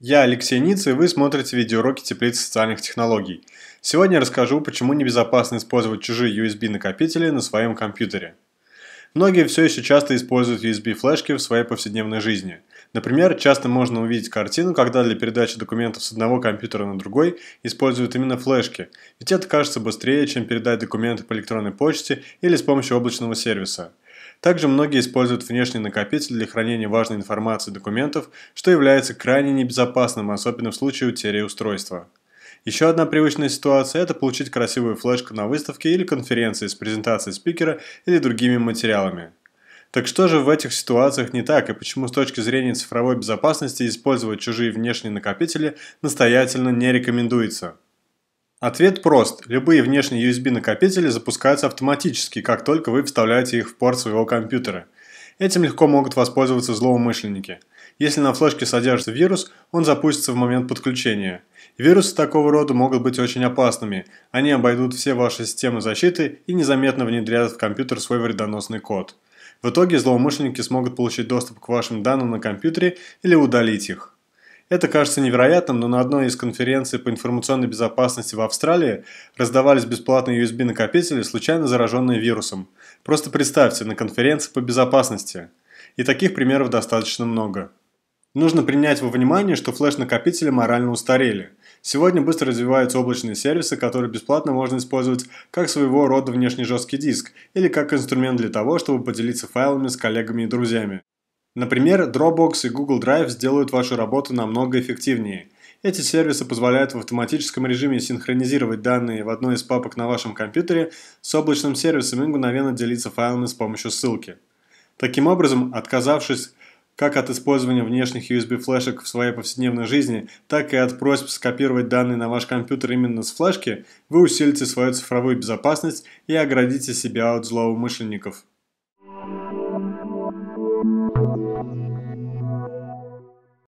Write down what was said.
Я Алексей Ниц, и вы смотрите видеоуроки теплиц социальных технологий. Сегодня я расскажу, почему небезопасно использовать чужие USB-накопители на своем компьютере. Многие все еще часто используют USB-флешки в своей повседневной жизни. Например, часто можно увидеть картину, когда для передачи документов с одного компьютера на другой используют именно флешки, ведь это кажется быстрее, чем передать документы по электронной почте или с помощью облачного сервиса – также многие используют внешний накопитель для хранения важной информации и документов, что является крайне небезопасным, особенно в случае утери устройства. Еще одна привычная ситуация – это получить красивую флешку на выставке или конференции с презентацией спикера или другими материалами. Так что же в этих ситуациях не так и почему с точки зрения цифровой безопасности использовать чужие внешние накопители настоятельно не рекомендуется? Ответ прост. Любые внешние USB-накопители запускаются автоматически, как только вы вставляете их в порт своего компьютера. Этим легко могут воспользоваться злоумышленники. Если на флешке содержится вирус, он запустится в момент подключения. Вирусы такого рода могут быть очень опасными. Они обойдут все ваши системы защиты и незаметно внедрят в компьютер свой вредоносный код. В итоге злоумышленники смогут получить доступ к вашим данным на компьютере или удалить их. Это кажется невероятным, но на одной из конференций по информационной безопасности в Австралии раздавались бесплатные USB-накопители, случайно зараженные вирусом. Просто представьте, на конференции по безопасности. И таких примеров достаточно много. Нужно принять во внимание, что флеш-накопители морально устарели. Сегодня быстро развиваются облачные сервисы, которые бесплатно можно использовать как своего рода внешний жесткий диск или как инструмент для того, чтобы поделиться файлами с коллегами и друзьями. Например, Dropbox и Google Drive сделают вашу работу намного эффективнее. Эти сервисы позволяют в автоматическом режиме синхронизировать данные в одной из папок на вашем компьютере с облачным сервисом и мгновенно делиться файлами с помощью ссылки. Таким образом, отказавшись как от использования внешних USB-флешек в своей повседневной жизни, так и от просьб скопировать данные на ваш компьютер именно с флешки, вы усилите свою цифровую безопасность и оградите себя от злоумышленников. Thank you.